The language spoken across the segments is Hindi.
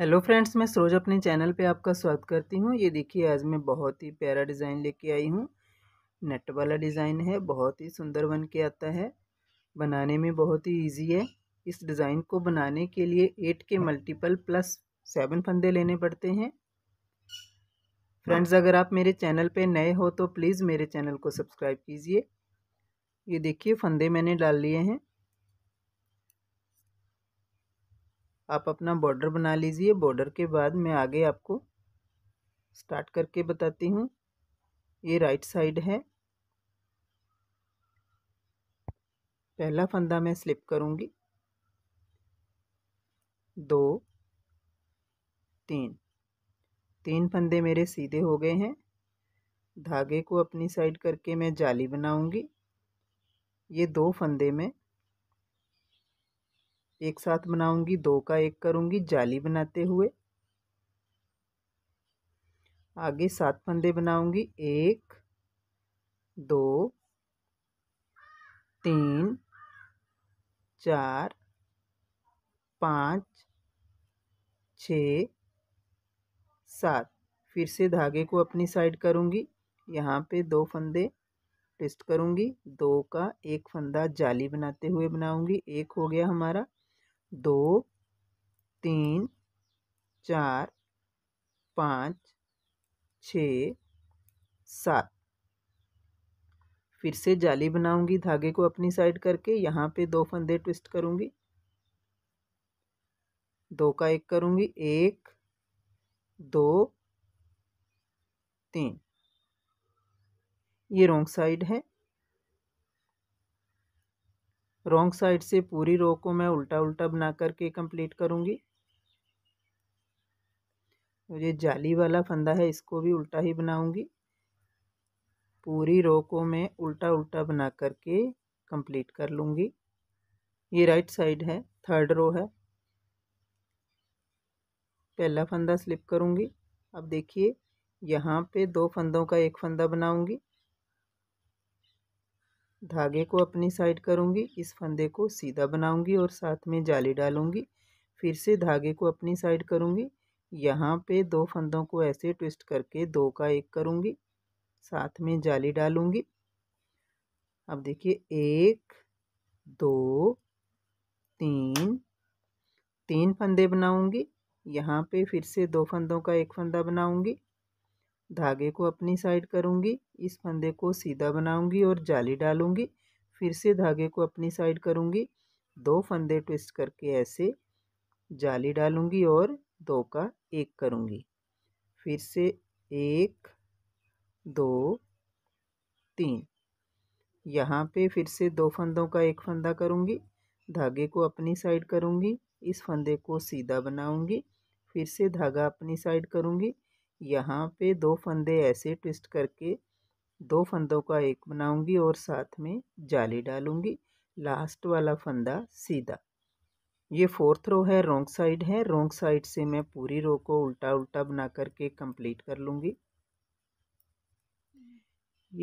हेलो फ्रेंड्स मैं सरोज अपने चैनल पे आपका स्वागत करती हूँ ये देखिए आज मैं बहुत ही प्यारा डिज़ाइन लेके आई हूँ नेट वाला डिज़ाइन है बहुत ही सुंदर बन के आता है बनाने में बहुत ही इजी है इस डिज़ाइन को बनाने के लिए एट के मल्टीपल प्लस सेवन फंदे लेने पड़ते हैं फ्रेंड्स अगर आप मेरे चैनल पर नए हो तो प्लीज़ मेरे चैनल को सब्सक्राइब कीजिए ये देखिए फंदे मैंने डाल लिए हैं आप अपना बॉर्डर बना लीजिए बॉर्डर के बाद मैं आगे आपको स्टार्ट करके बताती हूँ ये राइट साइड है पहला फंदा मैं स्लिप करूँगी दो तीन तीन फंदे मेरे सीधे हो गए हैं धागे को अपनी साइड करके मैं जाली बनाऊंगी ये दो फंदे मैं एक साथ बनाऊंगी दो का एक करूंगी जाली बनाते हुए आगे सात फंदे बनाऊंगी एक दो तीन चार पाँच छ सात फिर से धागे को अपनी साइड करूँगी यहाँ पे दो फंदे ट्विस्ट करूँगी दो का एक फंदा जाली बनाते हुए बनाऊँगी एक हो गया हमारा दो तीन चार पाँच छ सात फिर से जाली बनाऊंगी धागे को अपनी साइड करके यहाँ पे दो फंदे ट्विस्ट करूंगी दो का एक करूंगी एक दो तीन ये रोंग साइड है रॉन्ग साइड से पूरी रो को मैं उल्टा उल्टा बना करके कंप्लीट करूँगी ये जाली वाला फंदा है इसको भी उल्टा ही बनाऊँगी पूरी रो को मैं उल्टा उल्टा बना करके कंप्लीट कर लूँगी ये राइट साइड है थर्ड रो है पहला फंदा स्लिप करूँगी अब देखिए यहाँ पे दो फंदों का एक फंदा बनाऊँगी धागे को अपनी साइड करूँगी इस फंदे को सीधा बनाऊँगी और साथ में जाली डालूँगी फिर से धागे को अपनी साइड करूँगी यहाँ पे दो फंदों को ऐसे ट्विस्ट करके दो का एक करूँगी साथ में जाली डालूँगी अब देखिए एक दो तीन तीन फंदे बनाऊँगी यहाँ पे फिर से दो फंदों का एक फंदा बनाऊँगी धागे को अपनी साइड करूँगी इस फंदे को सीधा बनाऊँगी और जाली डालूँगी फिर से धागे को अपनी साइड करूँगी दो फंदे ट्विस्ट करके ऐसे जाली डालूँगी और दो का एक करूँगी फिर से एक दो तीन यहाँ पे फिर से दो फंदों का एक फंदा करूँगी धागे को अपनी साइड करूँगी इस फंदे को सीधा बनाऊँगी फिर से धागा अपनी साइड करूँगी यहाँ पे दो फंदे ऐसे ट्विस्ट करके दो फंदों का एक बनाऊंगी और साथ में जाली डालूंगी लास्ट वाला फंदा सीधा ये फोर्थ रो है रोंग साइड है रोंग साइड से मैं पूरी रो को उल्टा उल्टा बना करके कंप्लीट कर लूँगी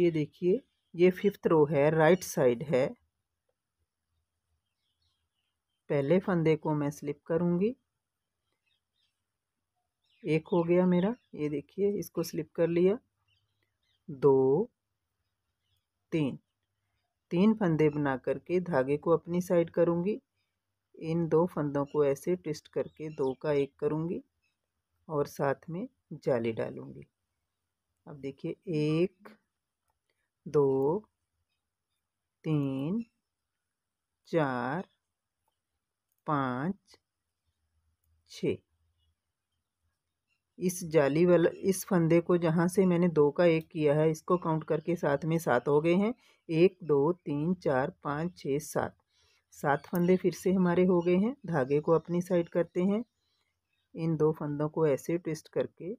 ये देखिए ये फिफ्थ रो है राइट साइड है पहले फंदे को मैं स्लिप करूँगी एक हो गया मेरा ये देखिए इसको स्लिप कर लिया दो तीन तीन फंदे बना करके धागे को अपनी साइड करूँगी इन दो फंदों को ऐसे ट्विस्ट करके दो का एक करूँगी और साथ में जाली डालूँगी अब देखिए एक दो तीन चार पाँच छः इस जाली वाला इस फंदे को जहाँ से मैंने दो का एक किया है इसको काउंट करके साथ में सात हो गए हैं एक दो तीन चार पाँच छः सात सात फंदे फिर से हमारे हो गए हैं धागे को अपनी साइड करते हैं इन दो फंदों को ऐसे ट्विस्ट करके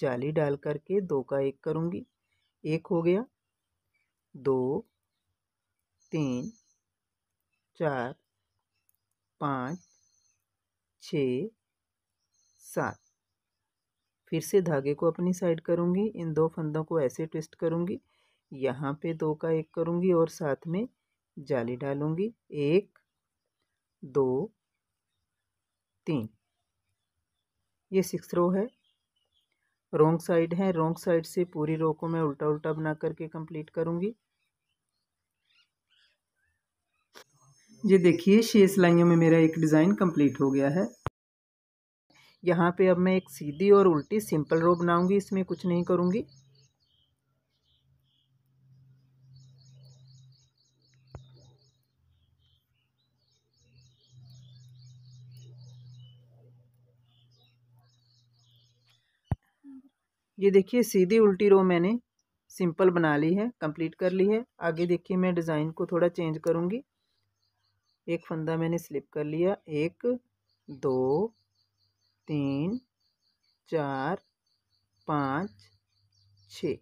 जाली डाल करके दो का एक करूँगी एक हो गया दो तीन चार पाँच छ सात फिर से धागे को अपनी साइड करूँगी इन दो फंदों को ऐसे ट्विस्ट करूँगी यहाँ पे दो का एक करूँगी और साथ में जाली डालूँगी एक दो तीन ये सिक्स रो है रोंग साइड है रोंग साइड से पूरी रो को मैं उल्टा उल्टा बना करके कंप्लीट करूँगी ये देखिए छः सिलाइयों में मेरा एक डिज़ाइन कंप्लीट हो गया है यहाँ पे अब मैं एक सीधी और उल्टी सिंपल रो बनाऊंगी इसमें कुछ नहीं करूँगी ये देखिए सीधी उल्टी रो मैंने सिंपल बना ली है कंप्लीट कर ली है आगे देखिए मैं डिज़ाइन को थोड़ा चेंज करूँगी एक फंदा मैंने स्लिप कर लिया एक दो तीन चार पाँच छः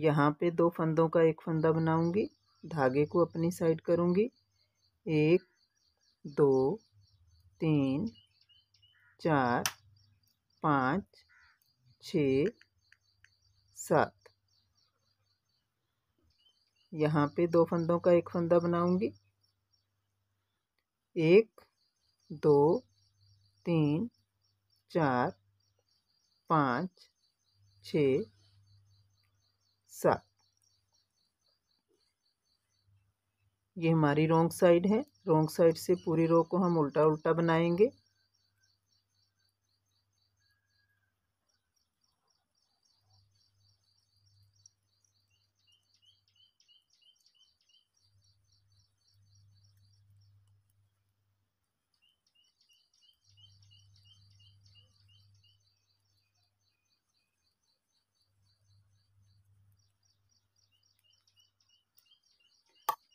यहाँ पे दो फंदों का एक फंदा बनाऊंगी धागे को अपनी साइड करूंगी एक दो तीन चार पाँच छ सात यहाँ पे दो फंदों का एक फंदा बनाऊंगी एक दो तीन चार पाँच छ सात ये हमारी रोंग साइड है रोंग साइड से पूरी रो को हम उल्टा उल्टा बनाएंगे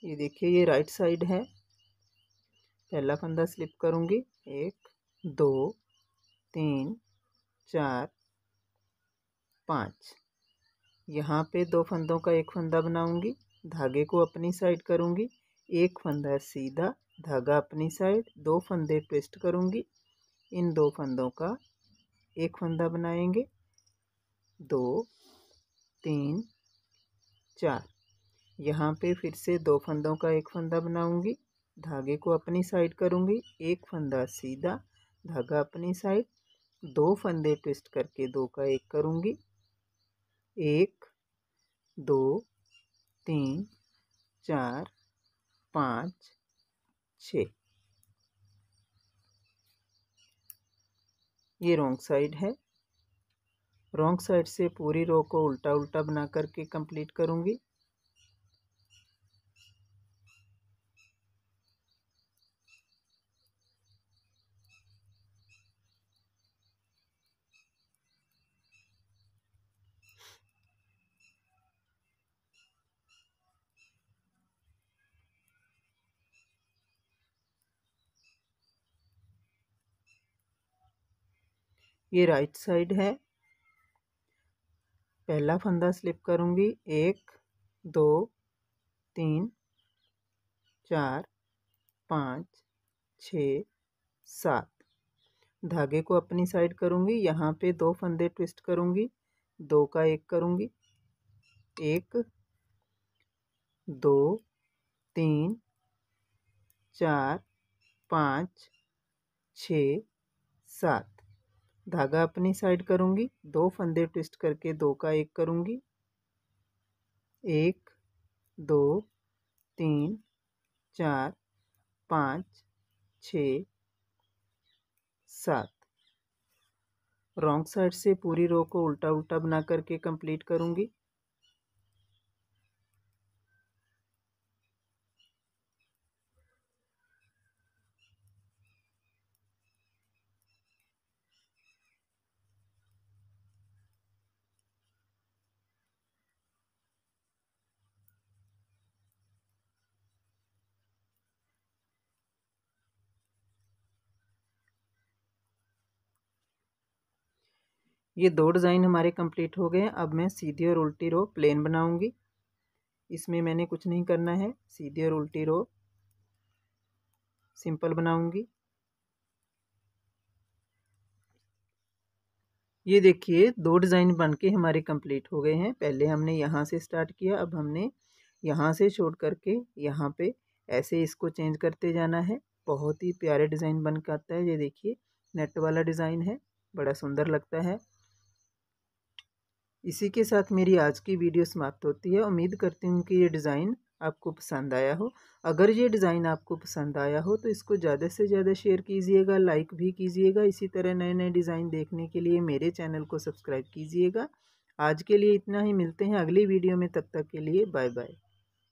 ये देखिए ये राइट साइड है पहला फंदा स्लिप करूँगी एक दो तीन चार पाँच यहाँ पे दो फंदों का एक फंदा बनाऊँगी धागे को अपनी साइड करूँगी एक फंदा सीधा धागा अपनी साइड दो फंदे ट्विस्ट करूँगी इन दो फंदों का एक फंदा बनाएंगे दो तीन चार यहाँ पे फिर से दो फंदों का एक फंदा बनाऊंगी धागे को अपनी साइड करूंगी एक फंदा सीधा धागा अपनी साइड दो फंदे ट्विस्ट करके दो का एक करूंगी एक दो तीन चार पाँच छ ये रोंग साइड है रोंग साइड से पूरी रो को उल्टा उल्टा बना करके कंप्लीट करूँगी ये राइट साइड है पहला फंदा स्लिप करूँगी एक दो तीन चार पाँच छ सात धागे को अपनी साइड करूँगी यहाँ पे दो फंदे ट्विस्ट करूँगी दो का एक करूँगी एक दो तीन चार पाँच छ सात धागा अपनी साइड करूँगी दो फंदे ट्विस्ट करके दो का एक करूँगी एक दो तीन चार पाँच छ सात रॉन्ग साइड से पूरी रो को उल्टा उल्टा बना करके कंप्लीट करूँगी ये दो डिज़ाइन हमारे कंप्लीट हो गए हैं अब मैं सीधी और उल्टी रो प्लेन बनाऊंगी इसमें मैंने कुछ नहीं करना है सीधी और उल्टी रो सिंपल बनाऊंगी ये देखिए दो डिज़ाइन बन के हमारे कंप्लीट हो गए हैं पहले हमने यहाँ से स्टार्ट किया अब हमने यहाँ से छोड़ करके यहाँ पे ऐसे इसको चेंज करते जाना है बहुत ही प्यारे डिज़ाइन बन आता है ये देखिए नेट वाला डिज़ाइन है बड़ा सुंदर लगता है इसी के साथ मेरी आज की वीडियो समाप्त होती है उम्मीद करती हूँ कि ये डिज़ाइन आपको पसंद आया हो अगर ये डिज़ाइन आपको पसंद आया हो तो इसको ज़्यादा से ज़्यादा शेयर कीजिएगा लाइक भी कीजिएगा इसी तरह नए नए डिज़ाइन देखने के लिए मेरे चैनल को सब्सक्राइब कीजिएगा आज के लिए इतना ही मिलते हैं अगली वीडियो में तब तक के लिए बाय बाय